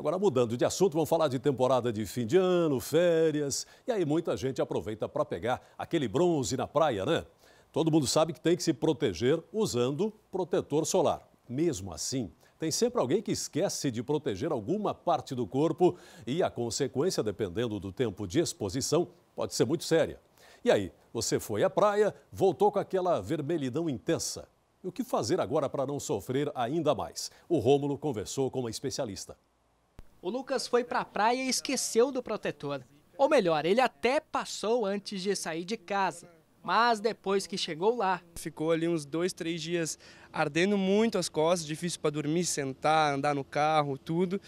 Agora, mudando de assunto, vamos falar de temporada de fim de ano, férias. E aí, muita gente aproveita para pegar aquele bronze na praia, né? Todo mundo sabe que tem que se proteger usando protetor solar. Mesmo assim, tem sempre alguém que esquece de proteger alguma parte do corpo e a consequência, dependendo do tempo de exposição, pode ser muito séria. E aí, você foi à praia, voltou com aquela vermelhidão intensa. E o que fazer agora para não sofrer ainda mais? O Rômulo conversou com uma especialista. O Lucas foi para a praia e esqueceu do protetor. Ou melhor, ele até passou antes de sair de casa. Mas depois que chegou lá. Ficou ali uns dois, três dias ardendo muito as costas, difícil para dormir, sentar, andar no carro, tudo.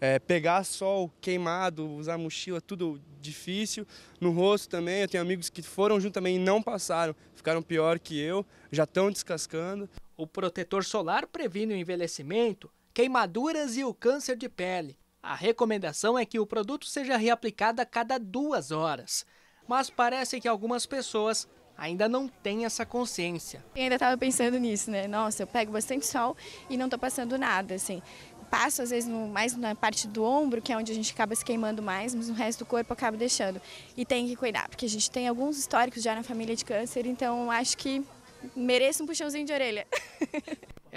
É, pegar sol queimado, usar mochila, tudo difícil. No rosto também, eu tenho amigos que foram junto também e não passaram, ficaram pior que eu, já estão descascando. O protetor solar previne o envelhecimento, queimaduras e o câncer de pele. A recomendação é que o produto seja reaplicado a cada duas horas. Mas parece que algumas pessoas ainda não têm essa consciência. Eu ainda estava pensando nisso, né? Nossa, eu pego bastante sol e não estou passando nada, assim. Passo, às vezes, no, mais na parte do ombro, que é onde a gente acaba se queimando mais, mas no resto do corpo eu acabo deixando. E tem que cuidar, porque a gente tem alguns históricos já na família de câncer, então acho que mereço um puxãozinho de orelha.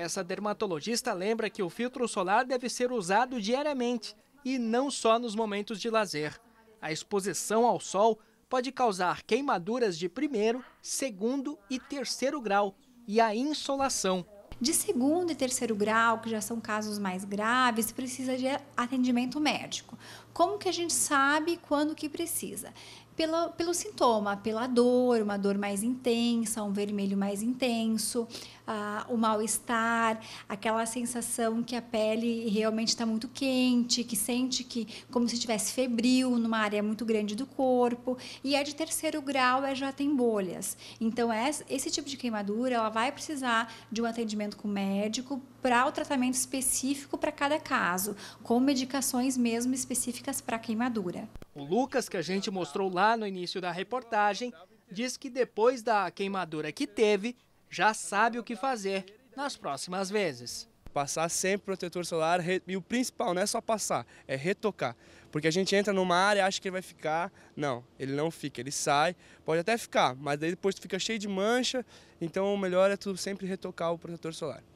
Essa dermatologista lembra que o filtro solar deve ser usado diariamente e não só nos momentos de lazer. A exposição ao sol pode causar queimaduras de primeiro, segundo e terceiro grau e a insolação. De segundo e terceiro grau, que já são casos mais graves, precisa de atendimento médico. Como que a gente sabe quando que precisa? pelo pelo sintoma, pela dor, uma dor mais intensa, um vermelho mais intenso, ah, o mal-estar, aquela sensação que a pele realmente está muito quente, que sente que como se tivesse febril numa área muito grande do corpo. E a de terceiro grau é, já tem bolhas. Então, é, esse tipo de queimadura ela vai precisar de um atendimento com o médico para o tratamento específico para cada caso, com medicações mesmo específicas para queimadura. O Lucas, que a gente mostrou lá no início da reportagem, diz que depois da queimadura que teve, já sabe o que fazer nas próximas vezes. Passar sempre protetor solar e o principal não é só passar, é retocar. Porque a gente entra numa área e acha que ele vai ficar. Não, ele não fica, ele sai, pode até ficar, mas daí depois fica cheio de mancha, então o melhor é tu sempre retocar o protetor solar.